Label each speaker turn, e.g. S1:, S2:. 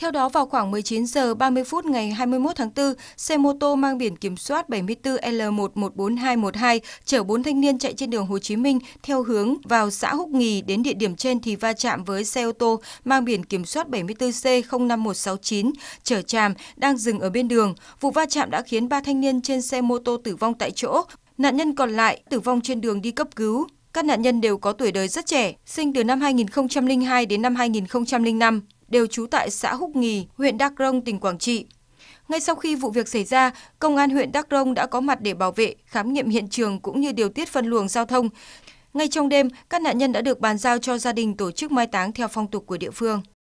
S1: Theo đó, vào khoảng 19 giờ 30 phút ngày 21 tháng 4, xe mô tô mang biển kiểm soát 74 l 114212 chở 4 thanh niên chạy trên đường Hồ Chí Minh theo hướng vào xã Húc Nghì đến địa điểm trên thì va chạm với xe ô tô mang biển kiểm soát 74C05169 chở tràm đang dừng ở bên đường. Vụ va chạm đã khiến 3 thanh niên trên xe mô tô tử vong tại chỗ. Nạn nhân còn lại tử vong trên đường đi cấp cứu. Các nạn nhân đều có tuổi đời rất trẻ, sinh từ năm 2002 đến năm 2005 đều trú tại xã Húc Nghì, huyện Đắk Rông, tỉnh Quảng Trị. Ngay sau khi vụ việc xảy ra, Công an huyện Đắk Rông đã có mặt để bảo vệ, khám nghiệm hiện trường cũng như điều tiết phân luồng giao thông. Ngay trong đêm, các nạn nhân đã được bàn giao cho gia đình tổ chức mai táng theo phong tục của địa phương.